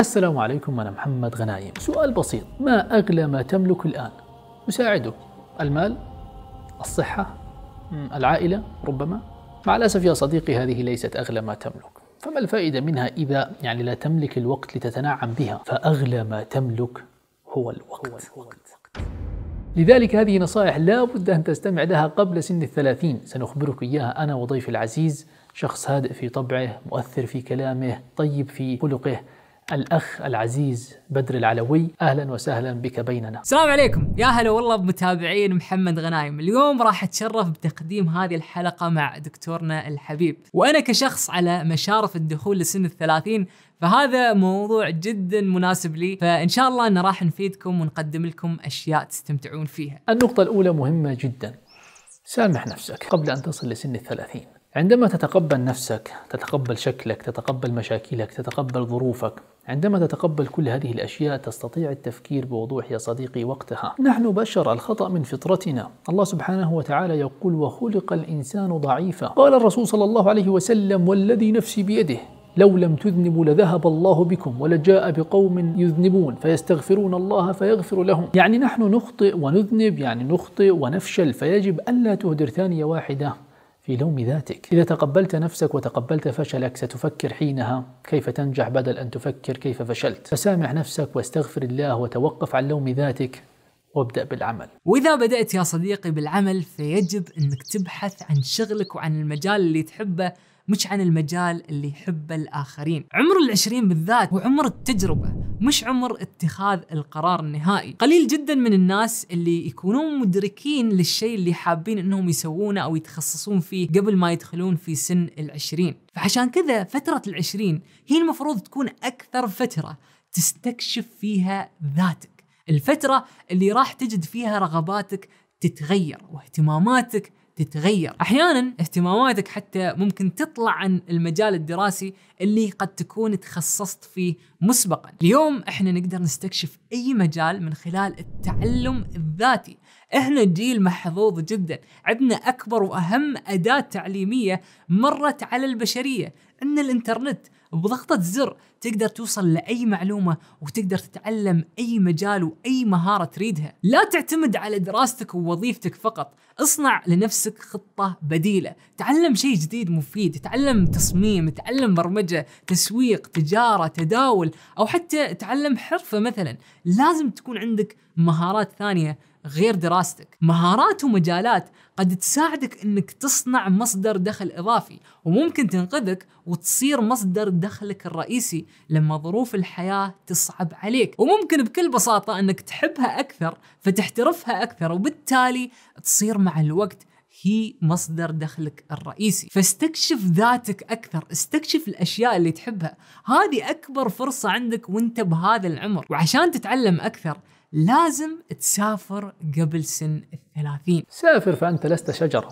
السلام عليكم أنا محمد غنايم سؤال بسيط ما أغلى ما تملك الآن؟ أساعدك المال؟ الصحة؟ العائلة ربما؟ مع الأسف يا صديقي هذه ليست أغلى ما تملك فما الفائدة منها إذا يعني لا تملك الوقت لتتنعم بها فأغلى ما تملك هو الوقت, هو الوقت. لذلك هذه نصائح لا بد أن تستمع لها قبل سن الثلاثين سنخبرك إياها أنا وضيفي العزيز شخص هادئ في طبعه مؤثر في كلامه طيب في خلقه الأخ العزيز بدر العلوي أهلا وسهلا بك بيننا السلام عليكم يا هلا والله بمتابعين محمد غنايم اليوم راح أتشرف بتقديم هذه الحلقة مع دكتورنا الحبيب وأنا كشخص على مشارف الدخول لسن الثلاثين فهذا موضوع جدا مناسب لي فإن شاء الله انه راح نفيدكم ونقدم لكم أشياء تستمتعون فيها النقطة الأولى مهمة جدا سامح نفسك قبل أن تصل لسن الثلاثين عندما تتقبل نفسك تتقبل شكلك تتقبل مشاكلك تتقبل ظروفك عندما تتقبل كل هذه الأشياء تستطيع التفكير بوضوح يا صديقي وقتها نحن بشر الخطأ من فطرتنا الله سبحانه وتعالى يقول وخلق الإنسان ضعيفا قال الرسول صلى الله عليه وسلم والذي نفسي بيده لو لم تذنبوا لذهب الله بكم ولجاء بقوم يذنبون فيستغفرون الله فيغفر لهم يعني نحن نخطئ ونذنب يعني نخطئ ونفشل فيجب ألا تهدر ثانية واحدة في لوم ذاتك إذا تقبلت نفسك وتقبلت فشلك ستفكر حينها كيف تنجح بدل أن تفكر كيف فشلت فسامح نفسك واستغفر الله وتوقف عن لوم ذاتك وابدأ بالعمل وإذا بدأت يا صديقي بالعمل فيجب أنك تبحث عن شغلك وعن المجال اللي تحبه مش عن المجال اللي يحبه الآخرين عمر العشرين بالذات وعمر التجربة مش عمر اتخاذ القرار النهائي قليل جدا من الناس اللي يكونون مدركين للشيء اللي حابين انهم يسوونه او يتخصصون فيه قبل ما يدخلون في سن العشرين فعشان كذا فترة العشرين هي المفروض تكون أكثر فترة تستكشف فيها ذاتك الفترة اللي راح تجد فيها رغباتك تتغير واهتماماتك تتغير احيانا اهتماماتك حتى ممكن تطلع عن المجال الدراسي اللي قد تكون تخصصت فيه مسبقا اليوم احنا نقدر نستكشف اي مجال من خلال التعلم الذاتي احنا جيل محظوظ جدا عندنا اكبر واهم اداه تعليميه مرت على البشريه ان الانترنت بضغطة زر تقدر توصل لأي معلومة وتقدر تتعلم أي مجال وأي مهارة تريدها لا تعتمد على دراستك ووظيفتك فقط اصنع لنفسك خطة بديلة تعلم شيء جديد مفيد تعلم تصميم تعلم برمجة تسويق تجارة تداول أو حتى تعلم حرفة مثلا لازم تكون عندك مهارات ثانية غير دراستك مهارات ومجالات قد تساعدك انك تصنع مصدر دخل اضافي وممكن تنقذك وتصير مصدر دخلك الرئيسي لما ظروف الحياه تصعب عليك وممكن بكل بساطه انك تحبها اكثر فتحترفها اكثر وبالتالي تصير مع الوقت هي مصدر دخلك الرئيسي فاستكشف ذاتك أكثر استكشف الأشياء اللي تحبها هذه أكبر فرصة عندك وانت بهذا العمر وعشان تتعلم أكثر لازم تسافر قبل سن الثلاثين سافر فأنت لست شجرة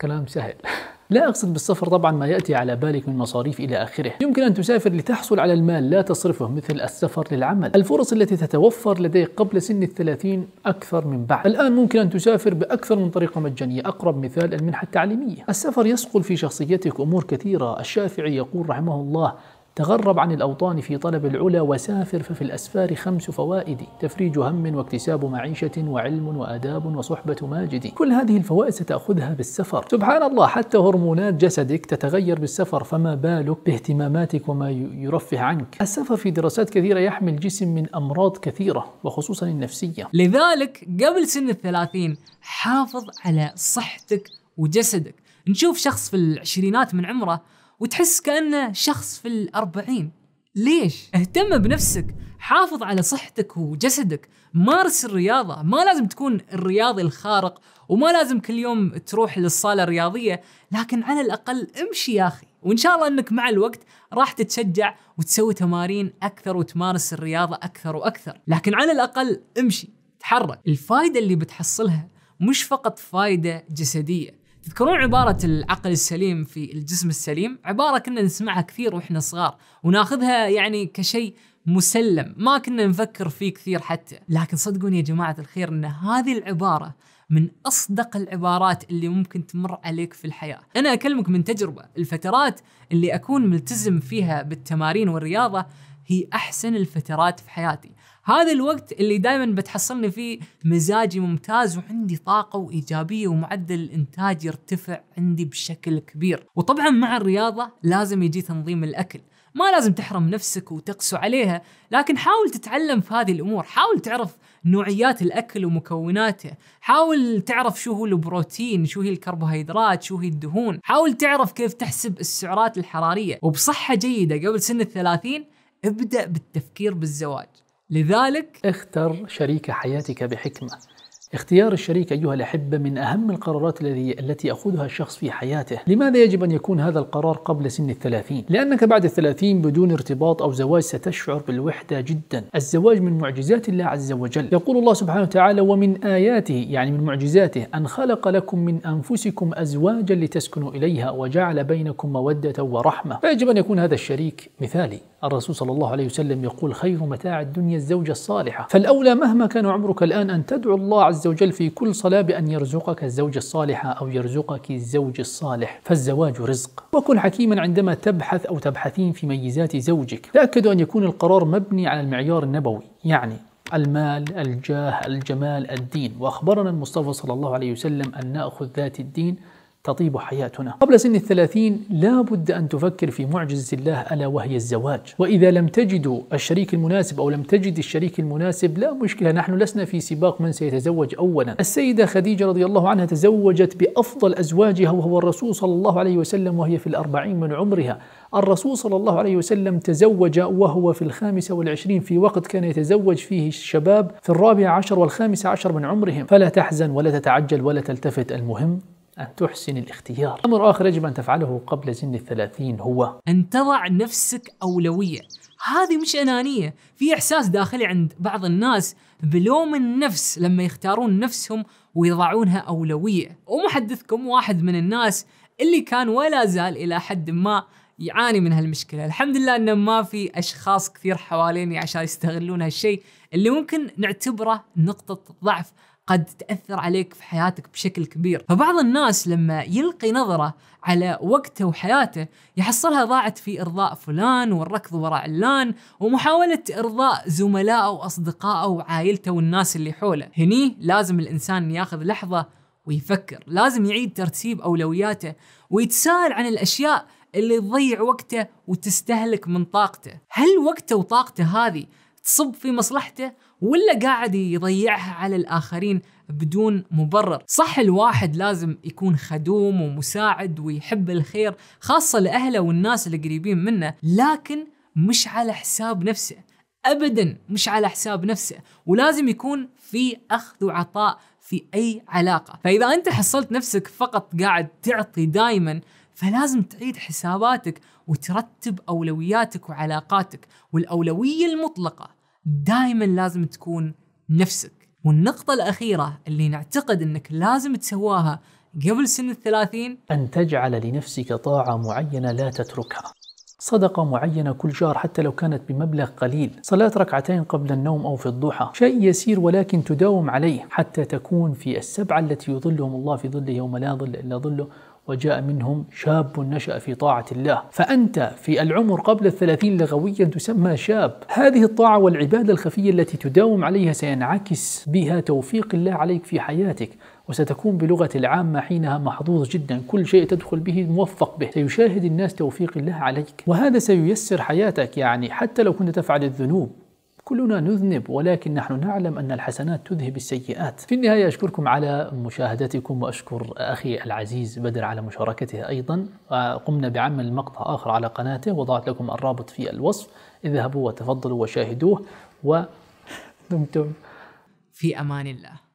كلام سهل لا أقصد بالسفر طبعا ما يأتي على بالك من مصاريف إلى آخره يمكن أن تسافر لتحصل على المال لا تصرفه مثل السفر للعمل الفرص التي تتوفر لديك قبل سن الثلاثين أكثر من بعد الآن ممكن أن تسافر بأكثر من طريقة مجانية أقرب مثال المنحة التعليمية السفر يصقل في شخصيتك أمور كثيرة الشافعي يقول رحمه الله تغرب عن الأوطان في طلب العلا وسافر ففي الأسفار خمس فوائد تفريج هم واكتساب معيشة وعلم وآداب وصحبة ماجد كل هذه الفوائد ستأخذها بالسفر سبحان الله حتى هرمونات جسدك تتغير بالسفر فما بالك باهتماماتك وما يرفه عنك السفر في دراسات كثيرة يحمي الجسم من أمراض كثيرة وخصوصا النفسية لذلك قبل سن الثلاثين حافظ على صحتك وجسدك نشوف شخص في العشرينات من عمره وتحس كأنه شخص في الأربعين ليش؟ اهتم بنفسك حافظ على صحتك وجسدك مارس الرياضة ما لازم تكون الرياضي الخارق وما لازم كل يوم تروح للصالة الرياضية لكن على الأقل امشي يا أخي وإن شاء الله أنك مع الوقت راح تتشجع وتسوي تمارين أكثر وتمارس الرياضة أكثر وأكثر لكن على الأقل امشي تحرك الفايدة اللي بتحصلها مش فقط فايدة جسدية تذكرون عبارة العقل السليم في الجسم السليم؟ عبارة كنا نسمعها كثير واحنا صغار وناخذها يعني كشيء مسلم، ما كنا نفكر فيه كثير حتى، لكن صدقوني يا جماعة الخير ان هذه العبارة من اصدق العبارات اللي ممكن تمر عليك في الحياه، انا اكلمك من تجربه، الفترات اللي اكون ملتزم فيها بالتمارين والرياضه هي احسن الفترات في حياتي، هذا الوقت اللي دائما بتحصلني فيه مزاجي ممتاز وعندي طاقة وإيجابية ومعدل الإنتاج يرتفع عندي بشكل كبير وطبعا مع الرياضة لازم يجي تنظيم الأكل ما لازم تحرم نفسك وتقسو عليها لكن حاول تتعلم في هذه الأمور حاول تعرف نوعيات الأكل ومكوناته حاول تعرف شو هو البروتين شو هي الكربوهيدرات شو هي الدهون حاول تعرف كيف تحسب السعرات الحرارية وبصحة جيدة قبل سن الثلاثين ابدأ بالتفكير بالزواج لذلك اختر شريك حياتك بحكمة اختيار الشريك أيها الأحبة من أهم القرارات التي يأخذها الشخص في حياته لماذا يجب أن يكون هذا القرار قبل سن الثلاثين؟ لأنك بعد الثلاثين بدون ارتباط أو زواج ستشعر بالوحدة جدا الزواج من معجزات الله عز وجل يقول الله سبحانه وتعالى ومن آياته يعني من معجزاته أن خلق لكم من أنفسكم أزواجا لتسكنوا إليها وجعل بينكم مودة ورحمة فيجب أن يكون هذا الشريك مثالي الرسول صلى الله عليه وسلم يقول خير متاع الدنيا الزوجة الصالحة فالأولى مهما كان عمرك الآن أن تدعو الله عز عز وجل في كل صلاة بأن يرزقك الزوجة الصالحة أو يرزقك الزوج الصالح فالزواج رزق وكن حكيما عندما تبحث أو تبحثين في ميزات زوجك تأكد أن يكون القرار مبني على المعيار النبوي يعني المال، الجاه، الجمال، الدين، واخبرنا المصطفى صلى الله عليه وسلم ان ناخذ ذات الدين تطيب حياتنا قبل سن الثلاثين لا بد أن تفكر في معجزة الله ألا وهي الزواج وإذا لم تجدوا الشريك المناسب أو لم تجد الشريك المناسب لا مشكلة نحن لسنا في سباق من سيتزوج أولا السيدة خديجة رضي الله عنها تزوجت بأفضل أزواجها وهو الرسول صلى الله عليه وسلم وهي في الأربعين من عمرها الرسول صلى الله عليه وسلم تزوج وهو في الخامسة والعشرين في وقت كان يتزوج فيه الشباب في الرابع عشر والخامس عشر من عمرهم فلا تحزن ولا تتعجل ولا تلتفت المهم أن تحسن الاختيار أمر آخر يجب أن تفعله قبل سن الثلاثين هو أن تضع نفسك أولوية هذه مش أنانية في إحساس داخلي عند بعض الناس بلوم النفس لما يختارون نفسهم ويضعونها أولوية ومحدثكم واحد من الناس اللي كان ولا زال إلى حد ما يعاني من هالمشكله، الحمد لله انه ما في اشخاص كثير حواليني عشان يستغلون هالشيء اللي ممكن نعتبره نقطه ضعف، قد تاثر عليك في حياتك بشكل كبير فبعض الناس لما يلقي نظره على وقته وحياته يحصلها ضاعت في ارضاء فلان والركض وراء علان ومحاوله ارضاء زملائه واصدقائه وعائلته والناس اللي حوله هني لازم الانسان ياخذ لحظه ويفكر لازم يعيد ترتيب اولوياته ويتساءل عن الاشياء اللي تضيع وقته وتستهلك من طاقته هل وقته وطاقته هذه تصب في مصلحته ولا قاعد يضيعها على الآخرين بدون مبرر صح الواحد لازم يكون خدوم ومساعد ويحب الخير خاصة لأهله والناس القريبين منه لكن مش على حساب نفسه ابدا مش على حساب نفسه ولازم يكون في اخذ وعطاء في اي علاقه فاذا انت حصلت نفسك فقط قاعد تعطي دائما فلازم تعيد حساباتك وترتب اولوياتك وعلاقاتك والاولويه المطلقه دائما لازم تكون نفسك والنقطة الأخيرة اللي نعتقد أنك لازم تسواها قبل سن الثلاثين أن تجعل لنفسك طاعة معينة لا تتركها صدقة معينة كل شهر حتى لو كانت بمبلغ قليل صلاة ركعتين قبل النوم أو في الضحى شيء يسير ولكن تداوم عليه حتى تكون في السبعة التي يظلهم الله في ظله يوم لا ظل إلا ظله وجاء منهم شاب نشأ في طاعة الله فأنت في العمر قبل الثلاثين لغويا تسمى شاب هذه الطاعة والعبادة الخفية التي تداوم عليها سينعكس بها توفيق الله عليك في حياتك وستكون بلغة العامة حينها محظوظ جدا كل شيء تدخل به موفق به سيشاهد الناس توفيق الله عليك وهذا سييسر حياتك يعني حتى لو كنت تفعل الذنوب كلنا نذنب ولكن نحن نعلم أن الحسنات تذهب السيئات في النهاية أشكركم على مشاهدتكم وأشكر أخي العزيز بدر على مشاركته أيضا قمنا بعمل مقطع آخر على قناته وضعت لكم الرابط في الوصف اذهبوا وتفضلوا وشاهدوه ودمتم في أمان الله